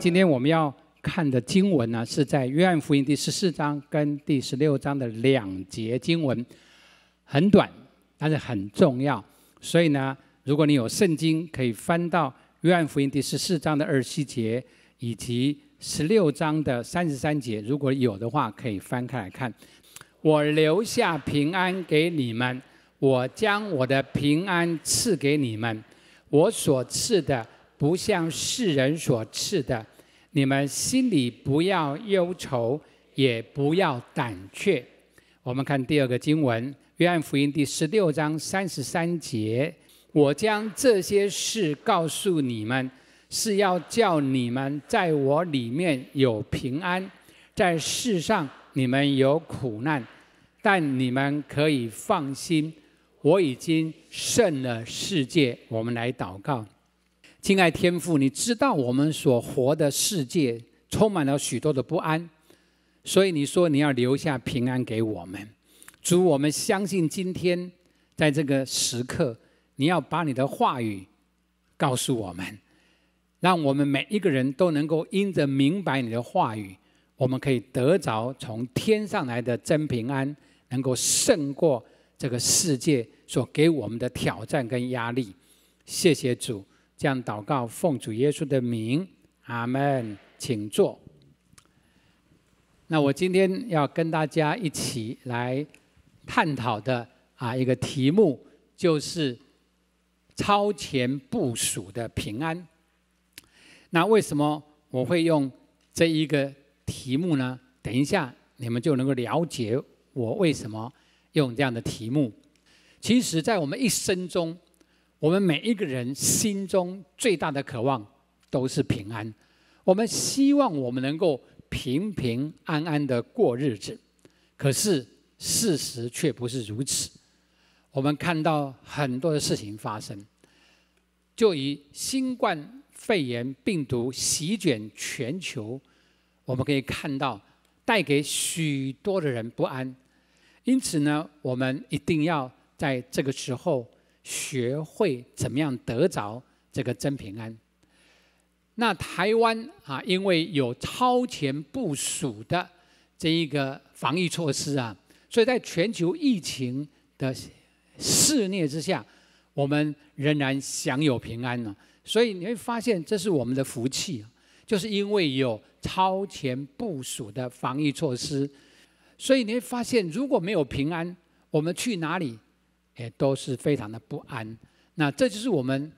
今天我们要看的经文呢，是在约翰福音第十四章跟第十六章的两节经文，很短，但是很重要。所以呢，如果你有圣经，可以翻到约翰福音第十四章的二十七节以及十六章的三十三节，如果有的话，可以翻开来看。我留下平安给你们，我将我的平安赐给你们，我所赐的。不像世人所赐的，你们心里不要忧愁，也不要胆怯。我们看第二个经文，《约翰福音》第十六章三十三节：“我将这些事告诉你们，是要叫你们在我里面有平安。在世上你们有苦难，但你们可以放心，我已经胜了世界。”我们来祷告。敬爱天父，你知道我们所活的世界充满了许多的不安，所以你说你要留下平安给我们。主，我们相信今天在这个时刻，你要把你的话语告诉我们，让我们每一个人都能够因着明白你的话语，我们可以得着从天上来的真平安，能够胜过这个世界所给我们的挑战跟压力。谢谢主。这样祷告，奉主耶稣的名，阿门，请坐。那我今天要跟大家一起来探讨的啊一个题目，就是超前部署的平安。那为什么我会用这一个题目呢？等一下你们就能够了解我为什么用这样的题目。其实，在我们一生中，我们每一个人心中最大的渴望都是平安。我们希望我们能够平平安安的过日子，可是事实却不是如此。我们看到很多的事情发生，就以新冠肺炎病毒席卷全球，我们可以看到带给许多的人不安。因此呢，我们一定要在这个时候。学会怎么样得着这个真平安。那台湾啊，因为有超前部署的这一个防疫措施啊，所以在全球疫情的肆虐之下，我们仍然享有平安呢。所以你会发现，这是我们的福气，就是因为有超前部署的防疫措施。所以你会发现，如果没有平安，我们去哪里？也都是非常的不安。那这就是我们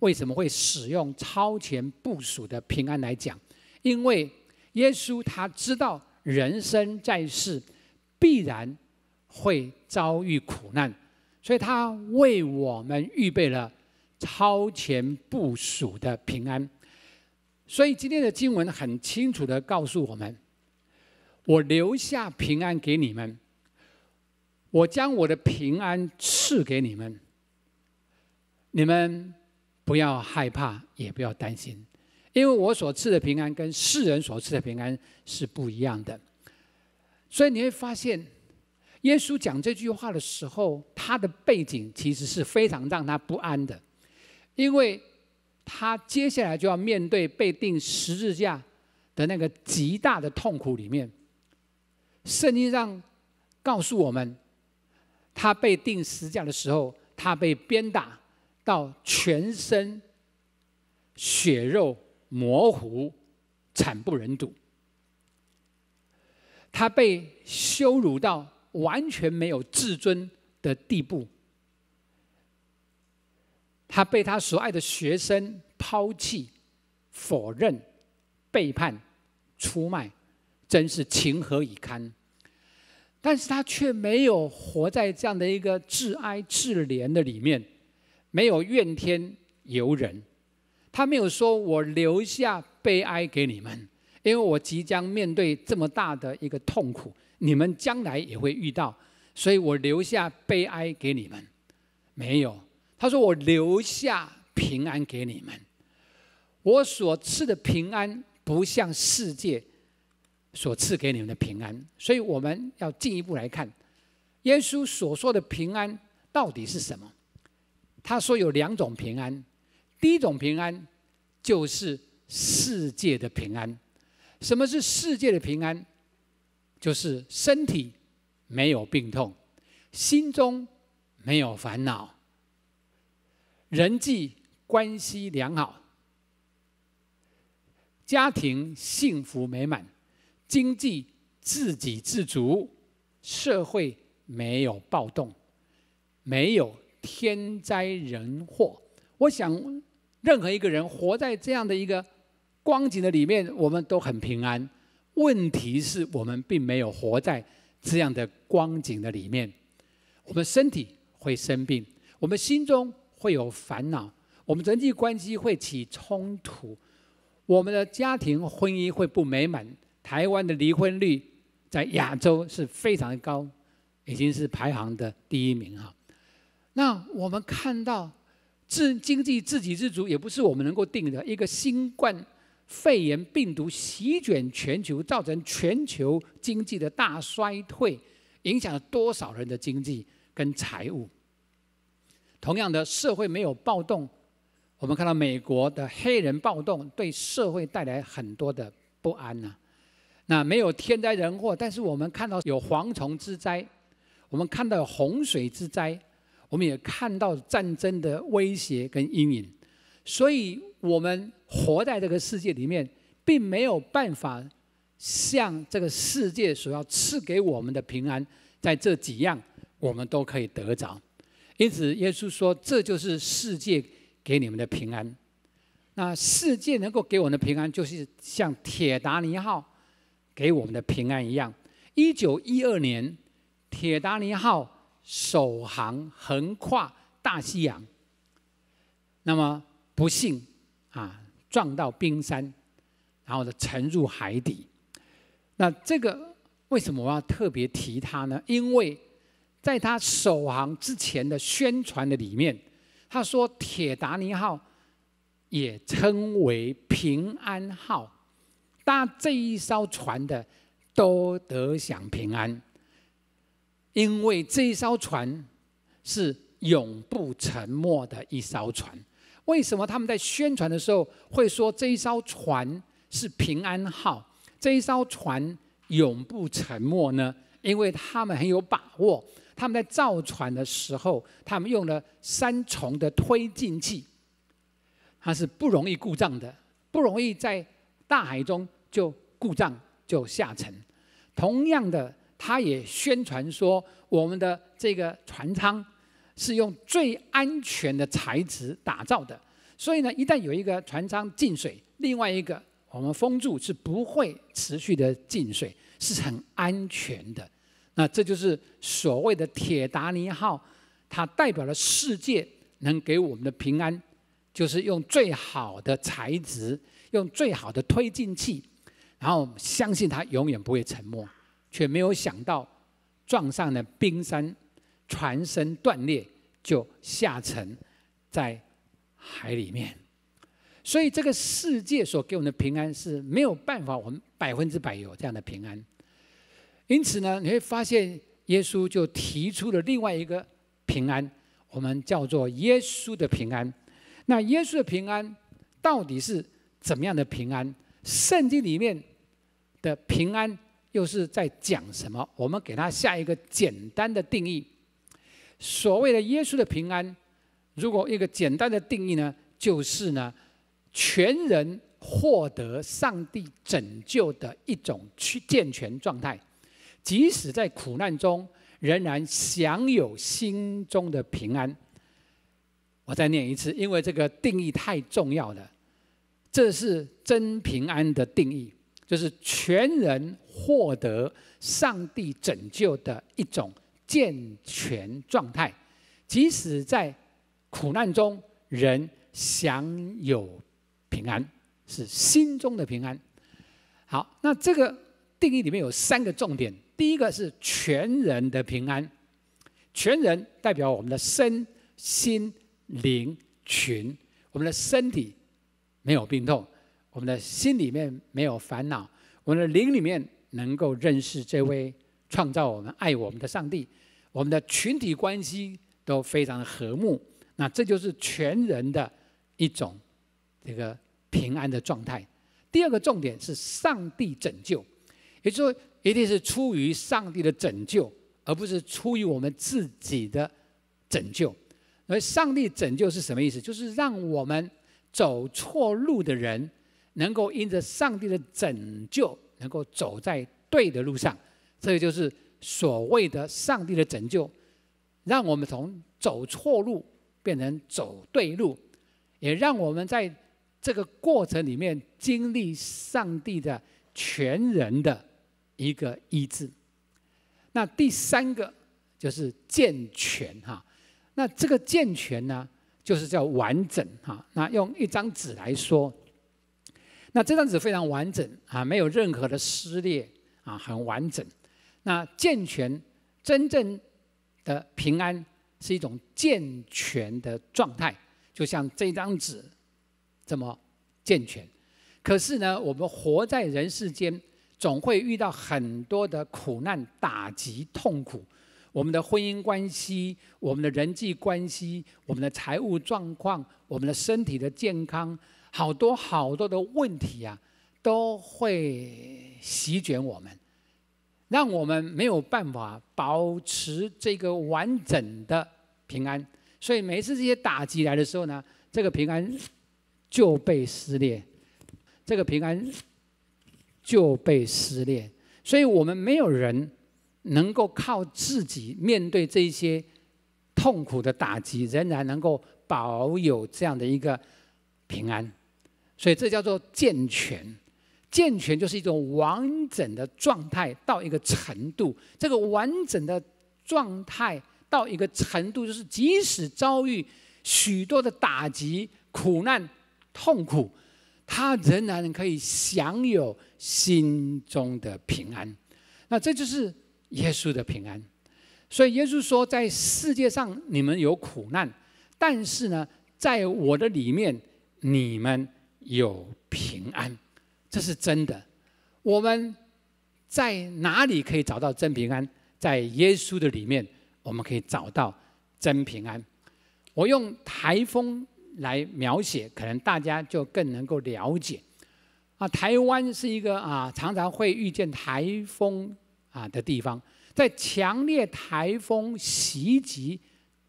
为什么会使用超前部署的平安来讲，因为耶稣他知道人生在世必然会遭遇苦难，所以他为我们预备了超前部署的平安。所以今天的经文很清楚的告诉我们：我留下平安给你们。我将我的平安赐给你们，你们不要害怕，也不要担心，因为我所赐的平安跟世人所赐的平安是不一样的。所以你会发现，耶稣讲这句话的时候，他的背景其实是非常让他不安的，因为他接下来就要面对被钉十字架的那个极大的痛苦里面。圣经上告诉我们。他被钉十字架的时候，他被鞭打到全身血肉模糊，惨不忍睹。他被羞辱到完全没有自尊的地步。他被他所爱的学生抛弃、否认、背叛、出卖，真是情何以堪。但是他却没有活在这样的一个至哀至怜的里面，没有怨天尤人，他没有说“我留下悲哀给你们，因为我即将面对这么大的一个痛苦，你们将来也会遇到，所以我留下悲哀给你们。”没有，他说：“我留下平安给你们，我所赐的平安不像世界。”所赐给你们的平安，所以我们要进一步来看，耶稣所说的平安到底是什么？他说有两种平安，第一种平安就是世界的平安。什么是世界的平安？就是身体没有病痛，心中没有烦恼，人际关系良好，家庭幸福美满。经济自给自足，社会没有暴动，没有天灾人祸。我想，任何一个人活在这样的一个光景的里面，我们都很平安。问题是我们并没有活在这样的光景的里面，我们身体会生病，我们心中会有烦恼，我们人际关系会起冲突，我们的家庭婚姻会不美满。台湾的离婚率在亚洲是非常高，已经是排行的第一名哈。那我们看到自经济自给自足也不是我们能够定的。一个新冠肺炎病毒席卷全球，造成全球经济的大衰退，影响了多少人的经济跟财务？同样的，社会没有暴动，我们看到美国的黑人暴动对社会带来很多的不安呢。那没有天灾人祸，但是我们看到有蝗虫之灾，我们看到有洪水之灾，我们也看到战争的威胁跟阴影。所以，我们活在这个世界里面，并没有办法向这个世界所要赐给我们的平安，在这几样我们都可以得着。因此，耶稣说：“这就是世界给你们的平安。”那世界能够给我们的平安，就是像铁达尼号。给我们的平安一样，一九一二年，铁达尼号首航横跨大西洋，那么不幸啊，撞到冰山，然后呢沉入海底。那这个为什么我要特别提它呢？因为在他首航之前的宣传的里面，他说铁达尼号也称为平安号。搭这一艘船的都得享平安，因为这一艘船是永不沉没的一艘船。为什么他们在宣传的时候会说这一艘船是平安号？这一艘船永不沉没呢？因为他们很有把握。他们在造船的时候，他们用了三重的推进器，它是不容易故障的，不容易在。大海中就故障就下沉，同样的，他也宣传说我们的这个船舱是用最安全的材质打造的，所以呢，一旦有一个船舱进水，另外一个我们封住是不会持续的进水，是很安全的。那这就是所谓的铁达尼号，它代表了世界能给我们的平安，就是用最好的材质。用最好的推进器，然后相信它永远不会沉没，却没有想到撞上了冰山，船身断裂就下沉在海里面。所以这个世界所给我们的平安是没有办法，我们百分之百有这样的平安。因此呢，你会发现耶稣就提出了另外一个平安，我们叫做耶稣的平安。那耶稣的平安到底是？怎么样的平安？圣经里面的平安又是在讲什么？我们给它下一个简单的定义：所谓的耶稣的平安，如果一个简单的定义呢，就是呢，全人获得上帝拯救的一种去健全状态，即使在苦难中，仍然享有心中的平安。我再念一次，因为这个定义太重要了。这是真平安的定义，就是全人获得上帝拯救的一种健全状态，即使在苦难中，人享有平安，是心中的平安。好，那这个定义里面有三个重点，第一个是全人的平安，全人代表我们的身心灵群，我们的身体。没有病痛，我们的心里面没有烦恼，我们的灵里面能够认识这位创造我们、爱我们的上帝，我们的群体关系都非常的和睦。那这就是全人的一种这个平安的状态。第二个重点是上帝拯救，也就是说，一定是出于上帝的拯救，而不是出于我们自己的拯救。而上帝拯救是什么意思？就是让我们。走错路的人，能够因着上帝的拯救，能够走在对的路上，这个就是所谓的上帝的拯救，让我们从走错路变成走对路，也让我们在这个过程里面经历上帝的全人的一个医治。那第三个就是健全哈，那这个健全呢？就是叫完整啊！那用一张纸来说，那这张纸非常完整啊，没有任何的撕裂啊，很完整。那健全、真正的平安是一种健全的状态，就像这张纸这么健全。可是呢，我们活在人世间，总会遇到很多的苦难、打击、痛苦。我们的婚姻关系，我们的人际关系，我们的财务状况，我们的身体的健康，好多好多的问题啊，都会席卷我们，让我们没有办法保持这个完整的平安。所以每次这些打击来的时候呢，这个平安就被撕裂，这个平安就被撕裂。所以我们没有人。能够靠自己面对这些痛苦的打击，仍然能够保有这样的一个平安，所以这叫做健全。健全就是一种完整的状态，到一个程度，这个完整的状态到一个程度，就是即使遭遇许多的打击、苦难、痛苦，他仍然可以享有心中的平安。那这就是。耶稣的平安，所以耶稣说，在世界上你们有苦难，但是呢，在我的里面你们有平安，这是真的。我们在哪里可以找到真平安？在耶稣的里面，我们可以找到真平安。我用台风来描写，可能大家就更能够了解。啊，台湾是一个啊，常常会遇见台风。啊的地方，在强烈台风袭击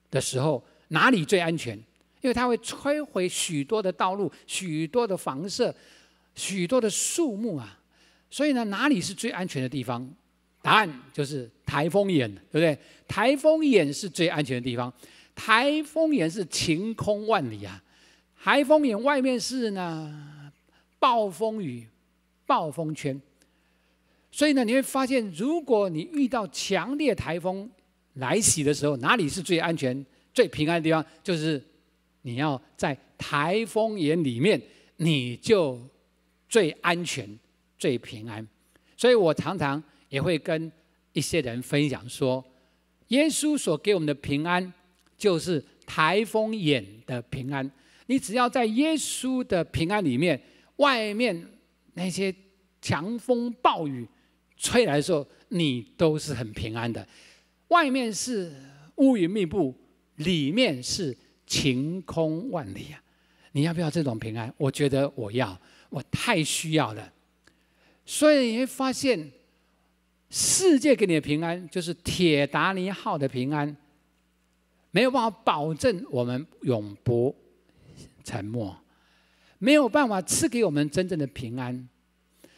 的时候，哪里最安全？因为它会摧毁许多的道路、许多的房舍、许多的树木啊。所以呢，哪里是最安全的地方？答案就是台风眼，对不对？台风眼是最安全的地方。台风眼是晴空万里啊，台风眼外面是呢暴风雨、暴风圈。所以呢，你会发现，如果你遇到强烈台风来袭的时候，哪里是最安全、最平安的地方？就是你要在台风眼里面，你就最安全、最平安。所以我常常也会跟一些人分享说，耶稣所给我们的平安，就是台风眼的平安。你只要在耶稣的平安里面，外面那些强风暴雨。吹来的时候，你都是很平安的。外面是乌云密布，里面是晴空万里啊！你要不要这种平安？我觉得我要，我太需要了。所以你会发现，世界给你的平安，就是铁达尼号的平安，没有办法保证我们永不沉没，没有办法赐给我们真正的平安。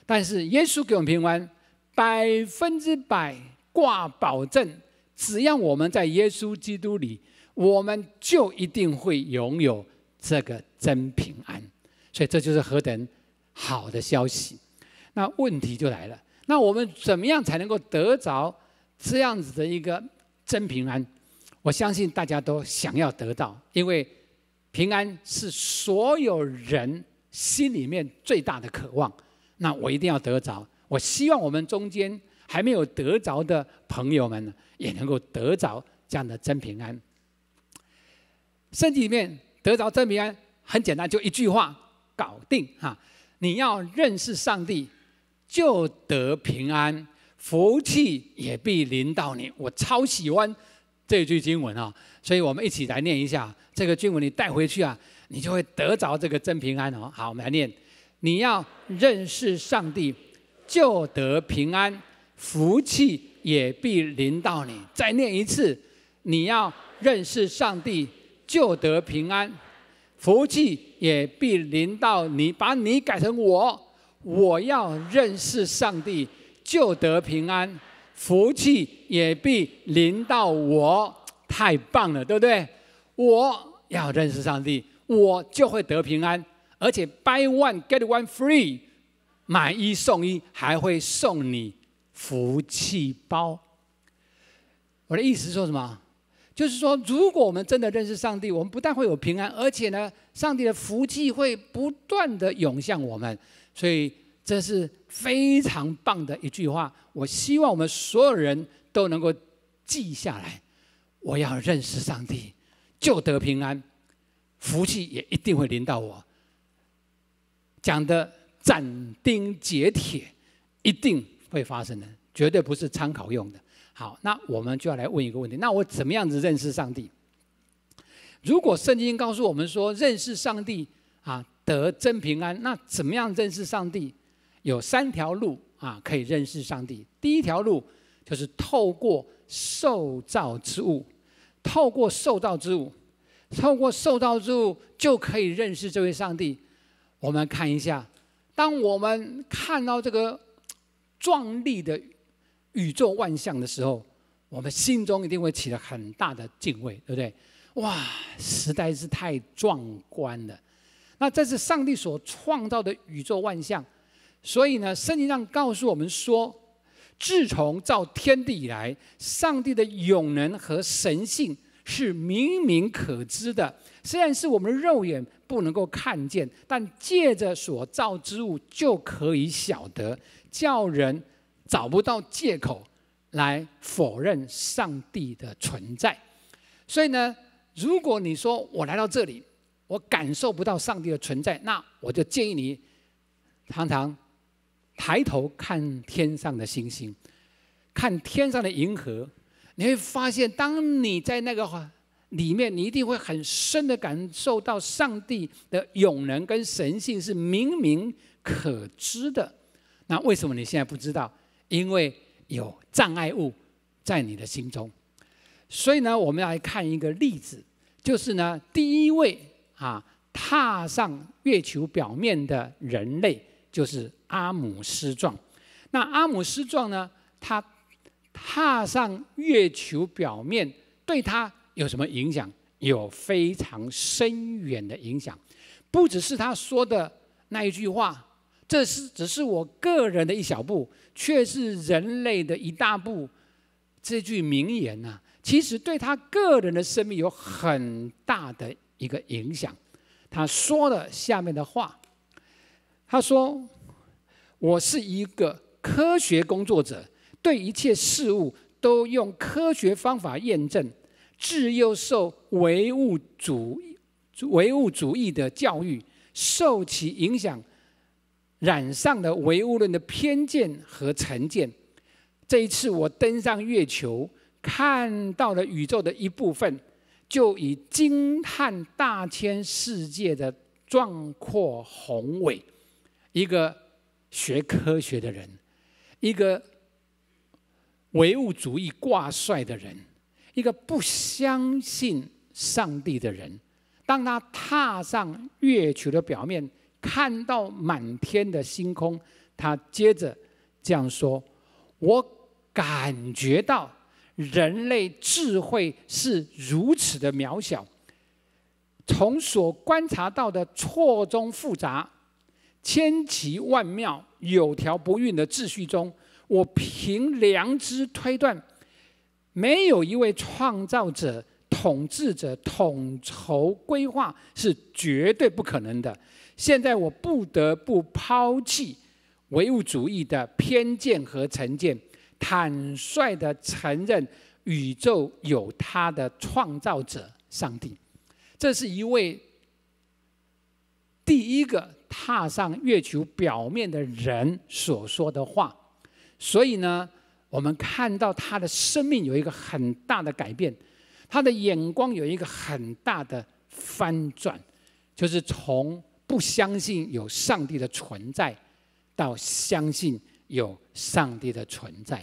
但是耶稣给我们平安。百分之百挂保证，只要我们在耶稣基督里，我们就一定会拥有这个真平安。所以这就是何等好的消息。那问题就来了，那我们怎么样才能够得着这样子的一个真平安？我相信大家都想要得到，因为平安是所有人心里面最大的渴望。那我一定要得着。我希望我们中间还没有得着的朋友们，也能够得着这样的真平安。身体里面得着真平安，很简单，就一句话搞定哈！你要认识上帝，就得平安，福气也必临到你。我超喜欢这句经文啊，所以我们一起来念一下这个经文，你带回去啊，你就会得着这个真平安哦。好，我们来念：你要认识上帝。就得平安，福气也必临到你。再念一次，你要认识上帝，就得平安，福气也必临到你。把你改成我，我要认识上帝，就得平安，福气也必临到我。太棒了，对不对？我要认识上帝，我就会得平安，而且 buy one get one free。买一送一，还会送你福气包。我的意思是说什么？就是说，如果我们真的认识上帝，我们不但会有平安，而且呢，上帝的福气会不断的涌向我们。所以，这是非常棒的一句话。我希望我们所有人都能够记下来。我要认识上帝，就得平安，福气也一定会临到我。讲的。斩钉截铁，一定会发生的，绝对不是参考用的。好，那我们就要来问一个问题：那我怎么样子认识上帝？如果圣经告诉我们说认识上帝啊得真平安，那怎么样认识上帝？有三条路啊可以认识上帝。第一条路就是透过受造之物，透过受造之物，透过受造之物就可以认识这位上帝。我们看一下。当我们看到这个壮丽的宇宙万象的时候，我们心中一定会起了很大的敬畏，对不对？哇，实在是太壮观了！那这是上帝所创造的宇宙万象，所以呢，圣经上告诉我们说，自从造天地以来，上帝的永能和神性。是明明可知的，虽然是我们肉眼不能够看见，但借着所造之物就可以晓得，叫人找不到借口来否认上帝的存在。所以呢，如果你说我来到这里，我感受不到上帝的存在，那我就建议你常常抬头看天上的星星，看天上的银河。你会发现，当你在那个里面，你一定会很深的感受到上帝的永能跟神性是明明可知的。那为什么你现在不知道？因为有障碍物在你的心中。所以呢，我们要来看一个例子，就是呢，第一位啊踏上月球表面的人类就是阿姆斯壮。那阿姆斯壮呢，他。踏上月球表面，对他有什么影响？有非常深远的影响，不只是他说的那一句话，这是只是我个人的一小步，却是人类的一大步。这句名言呢，其实对他个人的生命有很大的一个影响。他说了下面的话，他说：“我是一个科学工作者。”对一切事物都用科学方法验证，自幼受唯物主唯物主义的教育，受其影响，染上了唯物论的偏见和成见。这一次我登上月球，看到了宇宙的一部分，就以惊叹大千世界的壮阔宏伟。一个学科学的人，一个。唯物主义挂帅的人，一个不相信上帝的人，当他踏上月球的表面，看到满天的星空，他接着这样说：“我感觉到人类智慧是如此的渺小，从所观察到的错综复杂、千奇万妙、有条不紊的秩序中。”我凭良知推断，没有一位创造者、统治者统筹规划是绝对不可能的。现在我不得不抛弃唯物主义的偏见和成见，坦率的承认宇宙有他的创造者——上帝。这是一位第一个踏上月球表面的人所说的话。所以呢，我们看到他的生命有一个很大的改变，他的眼光有一个很大的翻转，就是从不相信有上帝的存在，到相信有上帝的存在。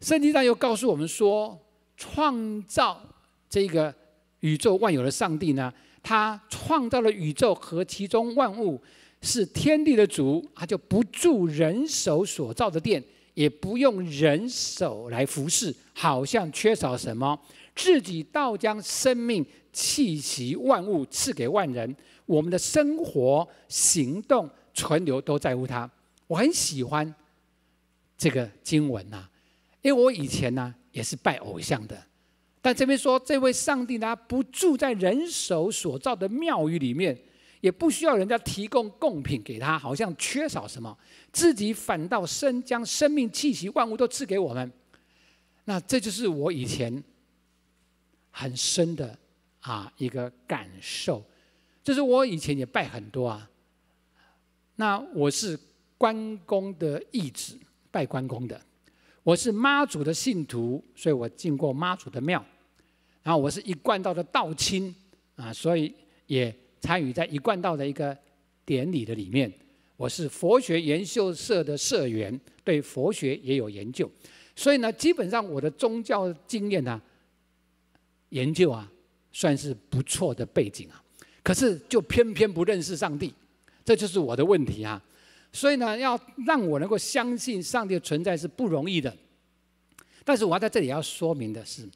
圣经上又告诉我们说，创造这个宇宙万有的上帝呢，他创造了宇宙和其中万物。是天地的主，他就不住人手所造的殿，也不用人手来服侍，好像缺少什么，自己倒将生命气息万物赐给万人。我们的生活、行动、存留都在乎他。我很喜欢这个经文呐，因为我以前呢也是拜偶像的，但这边说这位上帝呢不住在人手所造的庙宇里面。也不需要人家提供贡品给他，好像缺少什么，自己反倒生将生命气息万物都赐给我们。那这就是我以前很深的啊一个感受，就是我以前也拜很多啊。那我是关公的义子，拜关公的；我是妈祖的信徒，所以我进过妈祖的庙。然后我是一贯道的道亲啊，所以也。参与在一贯道的一个典礼的里面，我是佛学研修社的社员，对佛学也有研究，所以呢，基本上我的宗教经验呢，研究啊，算是不错的背景啊。可是就偏偏不认识上帝，这就是我的问题啊。所以呢，要让我能够相信上帝的存在是不容易的。但是我要在这里要说明的是。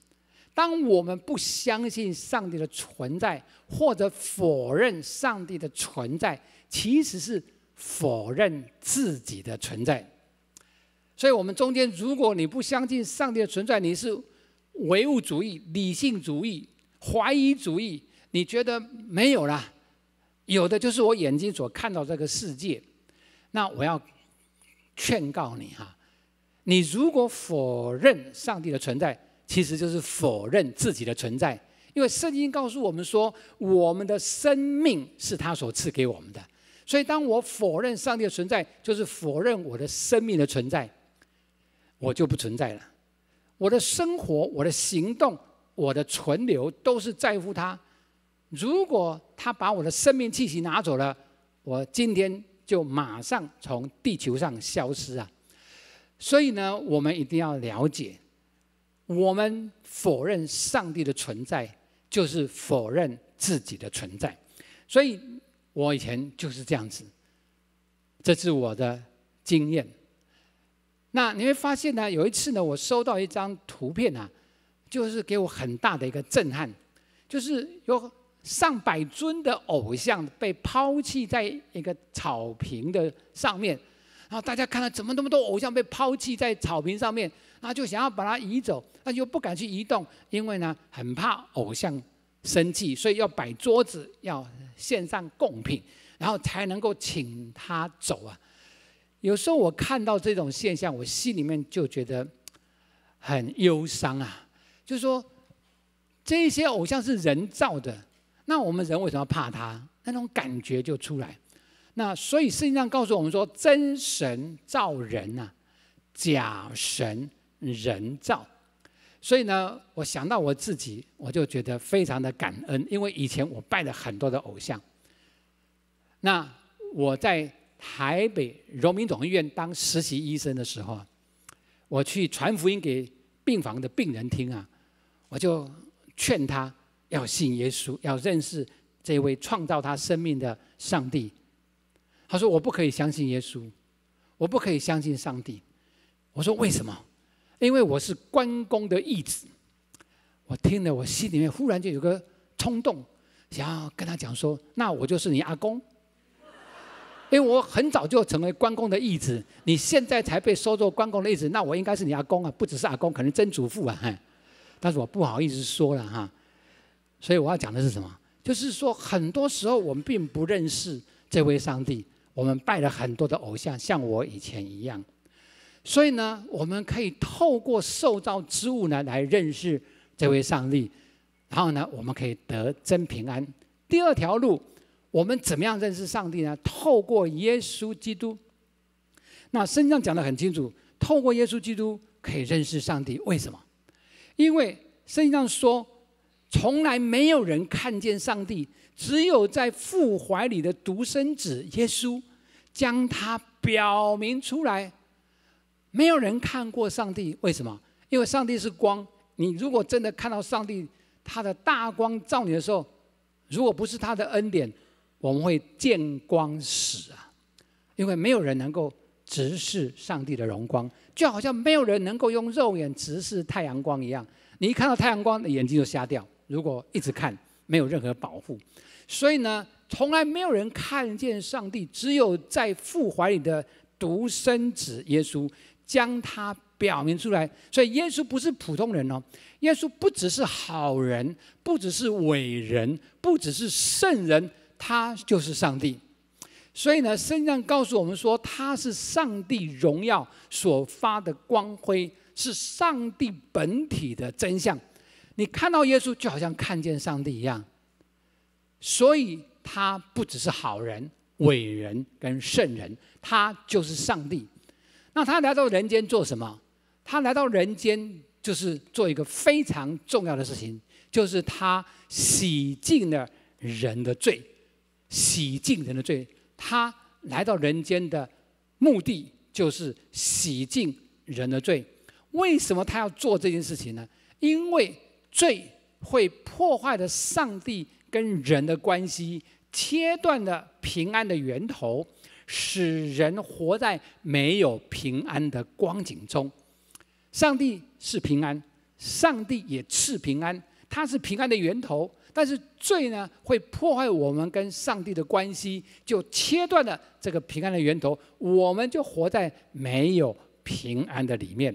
当我们不相信上帝的存在，或者否认上帝的存在，其实是否认自己的存在。所以，我们中间，如果你不相信上帝的存在，你是唯物主义、理性主义、怀疑主义，你觉得没有啦，有的就是我眼睛所看到这个世界。那我要劝告你哈，你如果否认上帝的存在。其实就是否认自己的存在，因为圣经告诉我们说，我们的生命是他所赐给我们的。所以，当我否认上帝的存在，就是否认我的生命的存在，我就不存在了。我的生活、我的行动、我的存留，都是在乎他。如果他把我的生命气息拿走了，我今天就马上从地球上消失啊！所以呢，我们一定要了解。我们否认上帝的存在，就是否认自己的存在。所以，我以前就是这样子，这是我的经验。那你会发现呢？有一次呢，我收到一张图片啊，就是给我很大的一个震撼，就是有上百尊的偶像被抛弃在一个草坪的上面，然后大家看到怎么那么多偶像被抛弃在草坪上面。那就想要把它移走，那又不敢去移动，因为呢很怕偶像生气，所以要摆桌子，要献上贡品，然后才能够请他走啊。有时候我看到这种现象，我心里面就觉得很忧伤啊。就是说，这些偶像是人造的，那我们人为什么要怕他？那种感觉就出来。那所以实经上告诉我们说，真神造人啊，假神。人造，所以呢，我想到我自己，我就觉得非常的感恩。因为以前我拜了很多的偶像。那我在台北荣民总医院当实习医生的时候啊，我去传福音给病房的病人听啊，我就劝他要信耶稣，要认识这位创造他生命的上帝。他说：“我不可以相信耶稣，我不可以相信上帝。”我说：“为什么？”因为我是关公的义子，我听了，我心里面忽然就有个冲动，想要跟他讲说：“那我就是你阿公。”因为我很早就成为关公的义子，你现在才被收做关公的义子，那我应该是你阿公啊，不只是阿公，可能曾祖父啊。但是我不好意思说了哈。所以我要讲的是什么？就是说，很多时候我们并不认识这位上帝，我们拜了很多的偶像，像我以前一样。所以呢，我们可以透过受造之物呢来认识这位上帝，然后呢，我们可以得真平安。第二条路，我们怎么样认识上帝呢？透过耶稣基督。那圣经上讲的很清楚，透过耶稣基督可以认识上帝。为什么？因为圣经上说，从来没有人看见上帝，只有在父怀里的独生子耶稣，将他表明出来。没有人看过上帝，为什么？因为上帝是光。你如果真的看到上帝，他的大光照你的时候，如果不是他的恩典，我们会见光死啊！因为没有人能够直视上帝的荣光，就好像没有人能够用肉眼直视太阳光一样。你一看到太阳光，眼睛就瞎掉。如果一直看，没有任何保护，所以呢，从来没有人看见上帝，只有在父怀里的独生子耶稣。将它表明出来，所以耶稣不是普通人哦，耶稣不只是好人，不只是伟人，不只是圣人，他就是上帝。所以呢，圣经告诉我们说，他是上帝荣耀所发的光辉，是上帝本体的真相。你看到耶稣，就好像看见上帝一样。所以他不只是好人、伟人跟圣人，他就是上帝。那他来到人间做什么？他来到人间就是做一个非常重要的事情，就是他洗净了人的罪，洗净人的罪。他来到人间的目的就是洗净人的罪。为什么他要做这件事情呢？因为罪会破坏了上帝跟人的关系，切断了平安的源头。使人活在没有平安的光景中，上帝是平安，上帝也赐平安，他是平安的源头。但是罪呢，会破坏我们跟上帝的关系，就切断了这个平安的源头，我们就活在没有平安的里面。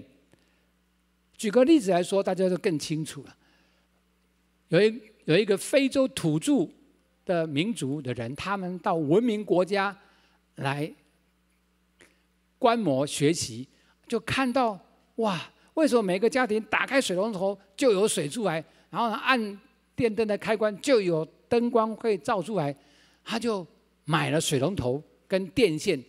举个例子来说，大家就更清楚了。有一有一个非洲土著的民族的人，他们到文明国家。来观摩学习，就看到哇，为什么每个家庭打开水龙头就有水出来，然后按电灯的开关就有灯光会照出来？他就买了水龙头跟电线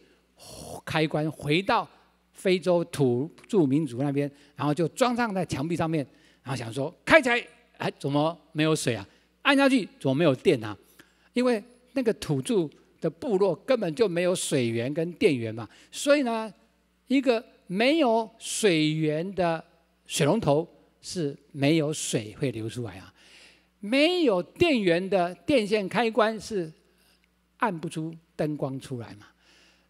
开关，回到非洲土著民族那边，然后就装上在墙壁上面，然后想说开起来，哎，怎么没有水啊？按下去怎么没有电啊？因为那个土著。的部落根本就没有水源跟电源嘛，所以呢，一个没有水源的水龙头是没有水会流出来啊，没有电源的电线开关是按不出灯光出来嘛。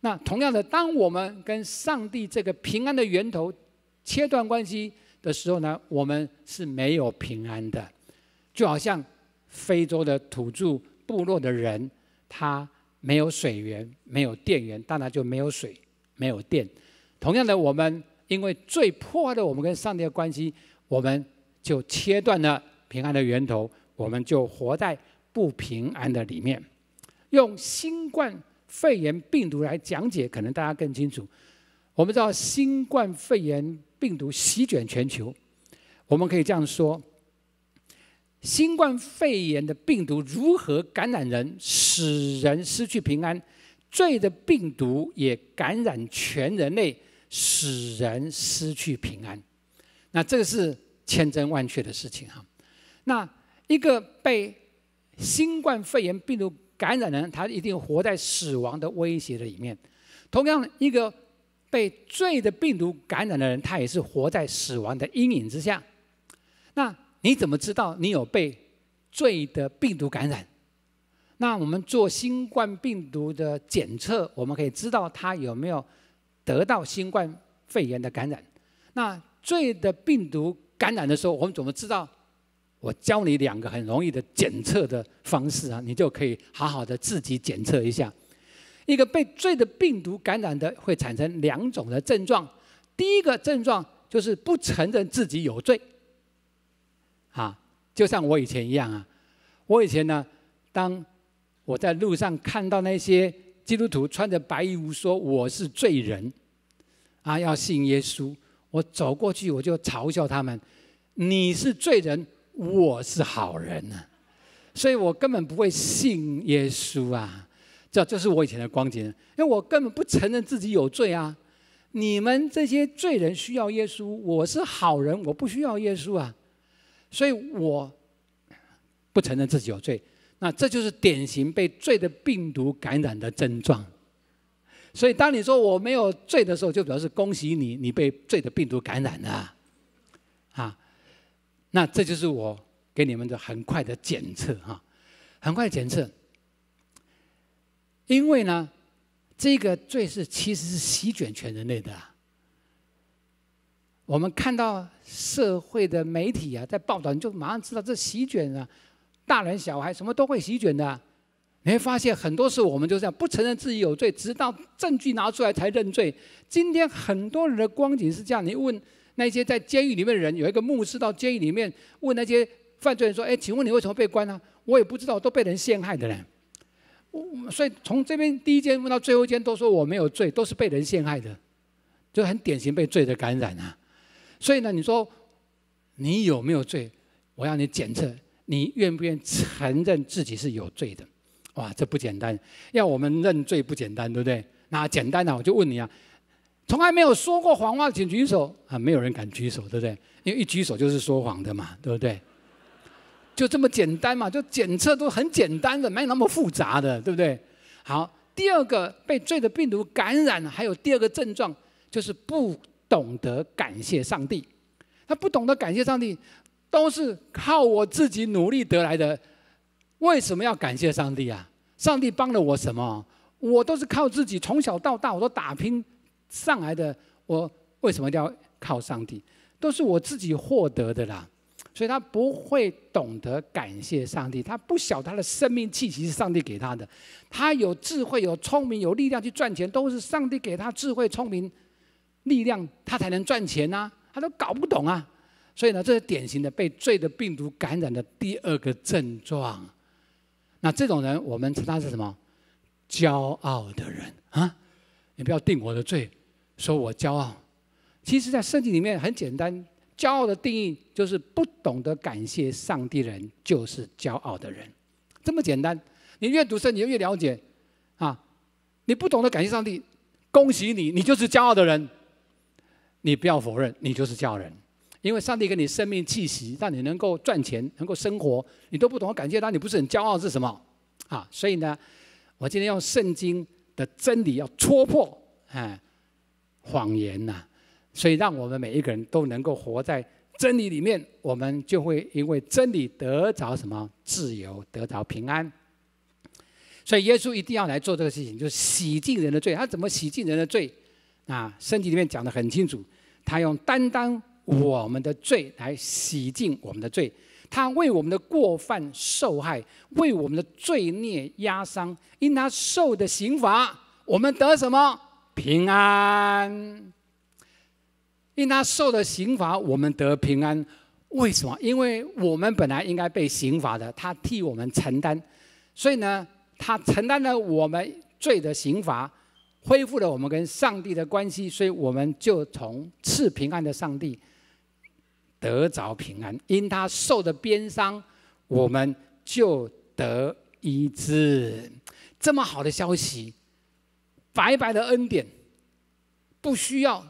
那同样的，当我们跟上帝这个平安的源头切断关系的时候呢，我们是没有平安的，就好像非洲的土著部落的人，他。没有水源，没有电源，当然就没有水，没有电。同样的，我们因为最破坏的我们跟上帝的关系，我们就切断了平安的源头，我们就活在不平安的里面。用新冠肺炎病毒来讲解，可能大家更清楚。我们知道新冠肺炎病毒席卷全球，我们可以这样说。新冠肺炎的病毒如何感染人，使人失去平安？罪的病毒也感染全人类，使人失去平安。那这个是千真万确的事情哈。那一个被新冠肺炎病毒感染的人，他一定活在死亡的威胁的里面。同样，一个被罪的病毒感染的人，他也是活在死亡的阴影之下。那。你怎么知道你有被罪的病毒感染？那我们做新冠病毒的检测，我们可以知道他有没有得到新冠肺炎的感染。那罪的病毒感染的时候，我们怎么知道？我教你两个很容易的检测的方式啊，你就可以好好的自己检测一下。一个被罪的病毒感染的会产生两种的症状，第一个症状就是不承认自己有罪。啊，就像我以前一样啊！我以前呢，当我在路上看到那些基督徒穿着白衣，说我是罪人，啊，要信耶稣，我走过去我就嘲笑他们：“你是罪人，我是好人呢。”所以，我根本不会信耶稣啊！这就是我以前的光景，因为我根本不承认自己有罪啊！你们这些罪人需要耶稣，我是好人，我不需要耶稣啊！所以我不承认自己有罪，那这就是典型被罪的病毒感染的症状。所以当你说我没有罪的时候，就表示恭喜你，你被罪的病毒感染了啊！那这就是我给你们的很快的检测哈，很快检测，因为呢，这个罪是其实是席卷全人类的。我们看到社会的媒体啊，在报道，你就马上知道这席卷啊，大人小孩什么都会席卷的。你会发现，很多事我们就这样不承认自己有罪，直到证据拿出来才认罪。今天很多人的光景是这样：你问那些在监狱里面的人，有一个牧师到监狱里面问那些犯罪人说：“哎，请问你为什么被关呢？”我也不知道，都被人陷害的嘞。我所以从这边第一间问到最后一间都说我没有罪，都是被人陷害的，就很典型被罪的感染啊。所以呢，你说你有没有罪？我要你检测，你愿不愿意承认自己是有罪的？哇，这不简单，要我们认罪不简单，对不对？那简单的，我就问你啊，从来没有说过谎话，请举手啊，没有人敢举手，对不对？因为一举手就是说谎的嘛，对不对？就这么简单嘛，就检测都很简单的，没有那么复杂的，对不对？好，第二个被罪的病毒感染，还有第二个症状就是不。懂得感谢上帝，他不懂得感谢上帝，都是靠我自己努力得来的。为什么要感谢上帝啊？上帝帮了我什么？我都是靠自己，从小到大我都打拼上来的。我为什么要靠上帝？都是我自己获得的啦。所以他不会懂得感谢上帝，他不晓他的生命气息是上帝给他的。他有智慧，有聪明，有力量去赚钱，都是上帝给他智慧、聪明。力量，他才能赚钱呐，他都搞不懂啊。所以呢，这是典型的被罪的病毒感染的第二个症状。那这种人，我们称他是什么？骄傲的人啊！你不要定我的罪，说我骄傲。其实，在圣经里面很简单，骄傲的定义就是不懂得感谢上帝的人就是骄傲的人，这么简单。你越读圣经越了解啊，你不懂得感谢上帝，恭喜你，你就是骄傲的人。你不要否认，你就是匠人，因为上帝给你生命气息，让你能够赚钱，能够生活，你都不懂得感谢他，你不是很骄傲是什么？啊，所以呢，我今天用圣经的真理要戳破哎谎言呐，所以让我们每一个人都能够活在真理里面，我们就会因为真理得着什么自由，得着平安。所以耶稣一定要来做这个事情，就是洗净人的罪。他怎么洗净人的罪？啊，圣经里面讲的很清楚。他用担当我们的罪来洗净我们的罪，他为我们的过犯受害，为我们的罪孽压伤。因他受的刑罚，我们得什么平安？因他受的刑罚，我们得平安。为什么？因为我们本来应该被刑罚的，他替我们承担。所以呢，他承担了我们罪的刑罚。恢复了我们跟上帝的关系，所以我们就从赐平安的上帝得着平安。因他受的鞭伤，我们就得医治。这么好的消息，白白的恩典，不需要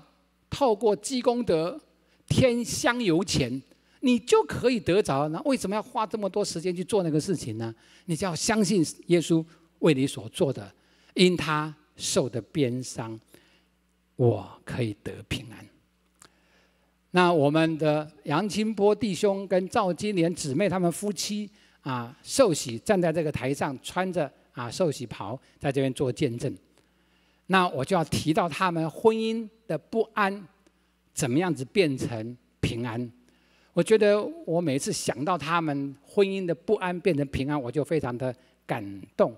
透过积功德、添香油钱，你就可以得着。那为什么要花这么多时间去做那个事情呢？你就要相信耶稣为你所做的，因他。受的鞭伤，我可以得平安。那我们的杨清波弟兄跟赵金莲姊妹他们夫妻啊，寿喜站在这个台上，穿着啊寿喜袍，在这边做见证。那我就要提到他们婚姻的不安，怎么样子变成平安？我觉得我每次想到他们婚姻的不安变成平安，我就非常的感动。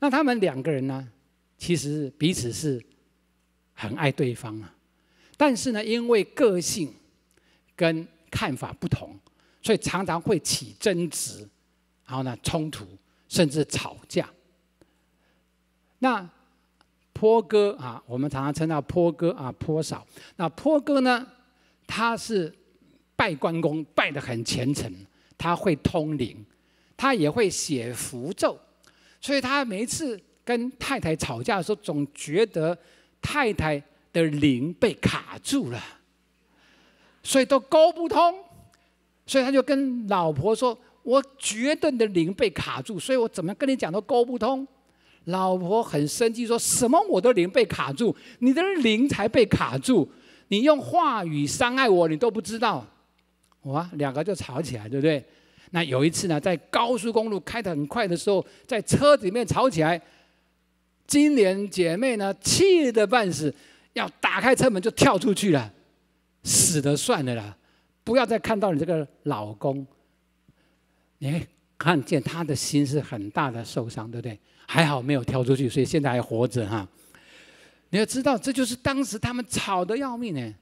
那他们两个人呢？其实彼此是很爱对方啊，但是呢，因为个性跟看法不同，所以常常会起争执，然后呢，冲突甚至吵架。那坡哥啊，我们常常称他坡哥啊，坡嫂。那坡哥呢，他是拜关公，拜得很虔诚，他会通灵，他也会写符咒，所以他每一次。跟太太吵架的时候，总觉得太太的灵被卡住了，所以都沟不通，所以他就跟老婆说：“我绝对的灵被卡住，所以我怎么跟你讲都沟不通。”老婆很生气，说什么我的灵被卡住，你的灵才被卡住，你用话语伤害我，你都不知道。哇，两个就吵起来，对不对？那有一次呢，在高速公路开得很快的时候，在车子里面吵起来。金莲姐妹呢，气得半死，要打开车门就跳出去了，死了算了啦，不要再看到你这个老公。你看见他的心是很大的受伤，对不对？还好没有跳出去，所以现在还活着哈。你要知道，这就是当时他们吵得要命呢。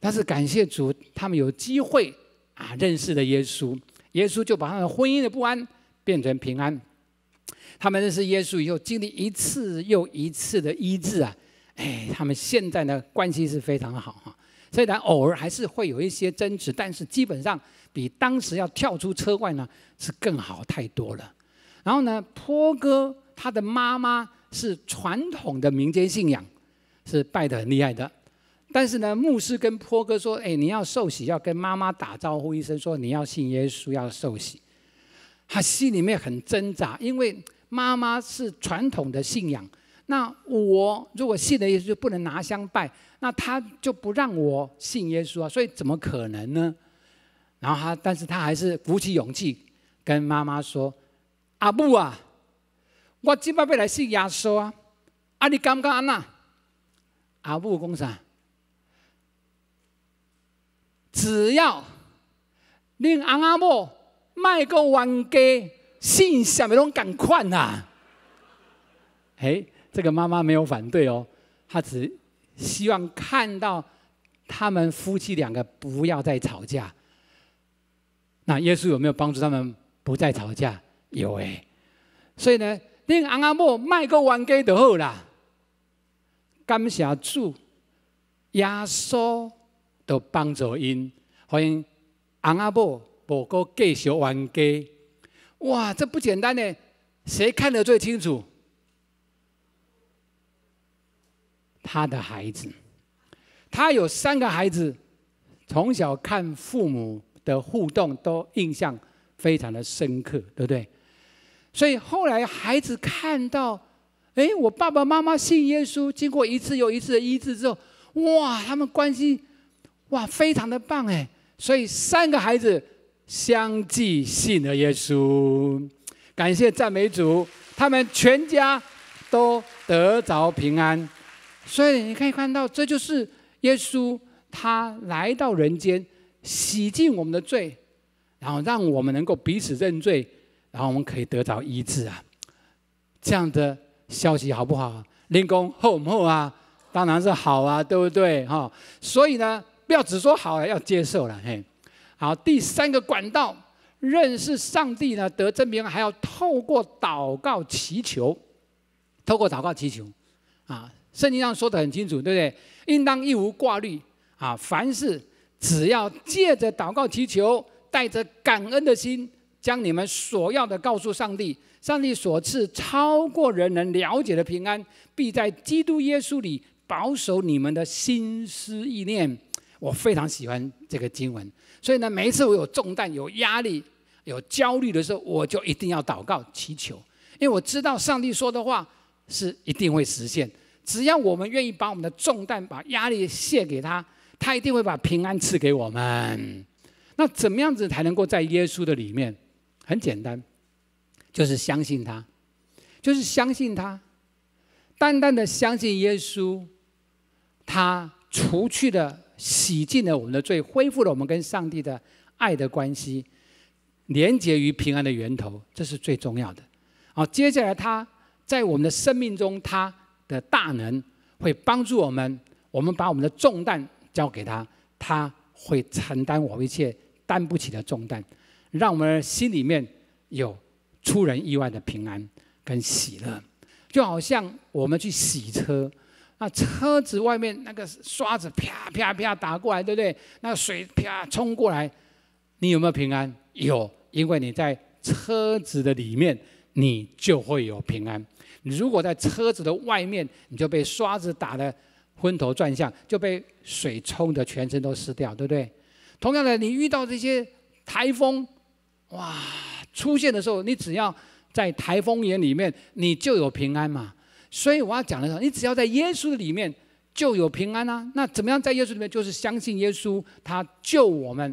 但是感谢主，他们有机会啊，认识了耶稣，耶稣就把他们婚姻的不安变成平安。他们认识耶稣以后，经历一次又一次的医治啊，哎，他们现在呢关系是非常的好哈。虽然偶尔还是会有一些争执，但是基本上比当时要跳出车外呢是更好太多了。然后呢，坡哥他的妈妈是传统的民间信仰，是拜得很厉害的。但是呢，牧师跟坡哥说：“哎，你要受洗，要跟妈妈打招呼一声，说你要信耶稣，要受洗。”他心里面很挣扎，因为。妈妈是传统的信仰，那我如果信耶稣，就不能拿香拜，那他就不让我信耶稣啊，所以怎么可能呢？然后他，但是他还是鼓起勇气跟妈妈说：“阿布啊，我今巴未来信耶稣啊，啊你敢不敢啊？那阿布公啥？只要令阿阿木卖个玩家。信下没人敢看呐，哎，这个妈妈没有反对哦，她只希望看到他们夫妻两个不要再吵架。那耶稣有没有帮助他们不再吵架？有哎，所以呢，恁阿阿莫卖个玩具就好啦。感谢主，耶稣都帮助因，欢迎阿阿莫不过继续玩具。哇，这不简单呢！谁看得最清楚？他的孩子，他有三个孩子，从小看父母的互动都印象非常的深刻，对不对？所以后来孩子看到，哎，我爸爸妈妈信耶稣，经过一次又一次的医治之后，哇，他们关系哇，非常的棒哎！所以三个孩子。相继信了耶稣，感谢赞美主，他们全家都得着平安。所以你可以看到，这就是耶稣他来到人间，洗净我们的罪，然后让我们能够彼此认罪，然后我们可以得着医治啊。这样的消息好不好？林工，厚不厚啊？当然是好啊，对不对？哈，所以呢，不要只说好，要接受了嘿。好，第三个管道认识上帝呢？得真明还要透过祷告祈求，透过祷告祈求。啊，圣经上说的很清楚，对不对？应当一无挂虑。啊，凡事只要借着祷告祈求，带着感恩的心，将你们所要的告诉上帝，上帝所赐超过人能了解的平安，必在基督耶稣里保守你们的心思意念。我非常喜欢这个经文，所以呢，每一次我有重担、有压力、有焦虑的时候，我就一定要祷告祈求，因为我知道上帝说的话是一定会实现。只要我们愿意把我们的重担、把压力卸给他，他一定会把平安赐给我们。那怎么样子才能够在耶稣的里面？很简单，就是相信他，就是相信他，单单的相信耶稣，他除去的。洗净了我们的罪，恢复了我们跟上帝的爱的关系，连接于平安的源头，这是最重要的。好，接下来，他在我们的生命中，他的大能会帮助我们。我们把我们的重担交给他，他会承担我一切担不起的重担，让我们心里面有出人意外的平安跟喜乐，就好像我们去洗车。那车子外面那个刷子啪啪啪打过来，对不对？那水啪冲过来，你有没有平安？有，因为你在车子的里面，你就会有平安。你如果在车子的外面，你就被刷子打的昏头转向，就被水冲的全身都湿掉，对不对？同样的，你遇到这些台风哇出现的时候，你只要在台风眼里面，你就有平安嘛。所以我要讲的是，你只要在耶稣里面就有平安啊！那怎么样在耶稣里面？就是相信耶稣，他救我们。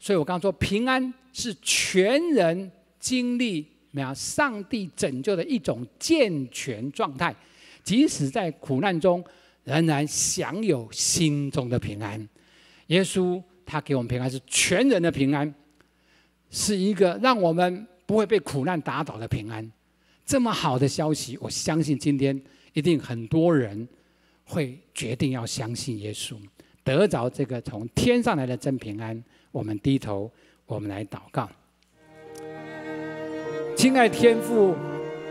所以我刚刚说，平安是全人经历怎么样？上帝拯救的一种健全状态，即使在苦难中，仍然享有心中的平安。耶稣他给我们平安，是全人的平安，是一个让我们不会被苦难打倒的平安。这么好的消息，我相信今天一定很多人会决定要相信耶稣，得着这个从天上来的真平安。我们低头，我们来祷告。亲爱天父，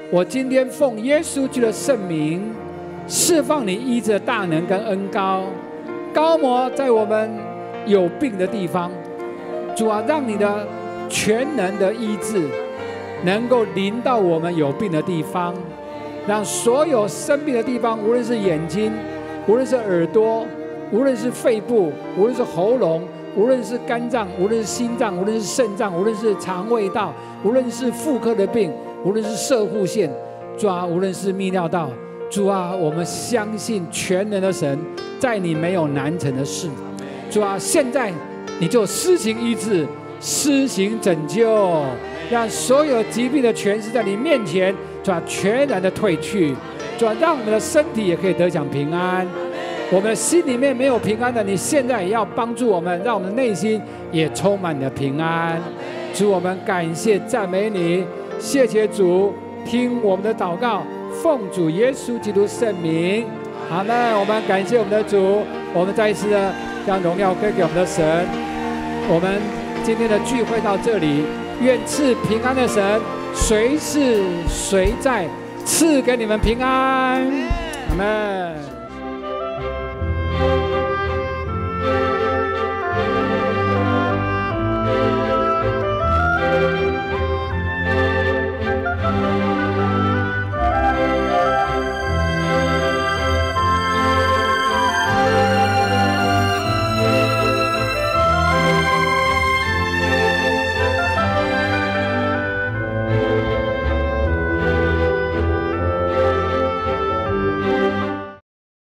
我今天奉耶稣基督的圣名，释放你医治的大能跟恩高。高摩在我们有病的地方，主啊，让你的全能的医治。能够临到我们有病的地方，让所有生病的地方，无论是眼睛，无论是耳朵，无论是肺部，无论是喉咙，无论是肝脏，无论是心脏，无论是肾脏，无论是肠胃道，无论是妇科的病，无论是射护腺，主啊，无论是泌尿道，主啊，我们相信全能的神，在你没有难成的事，主啊，现在你就施行医治，施行拯救。让所有疾病的权势在你面前，转全然的退去，转让我们的身体也可以得享平安。我们心里面没有平安的，你现在也要帮助我们，让我们的内心也充满了平安。主，我们感谢赞美你，谢谢主，听我们的祷告，奉主耶稣基督圣名。好，那我们感谢我们的主，我们再一次的将荣耀归给我们的神。我们今天的聚会到这里。愿赐平安的神，谁是谁在，赐给你们平安，阿门。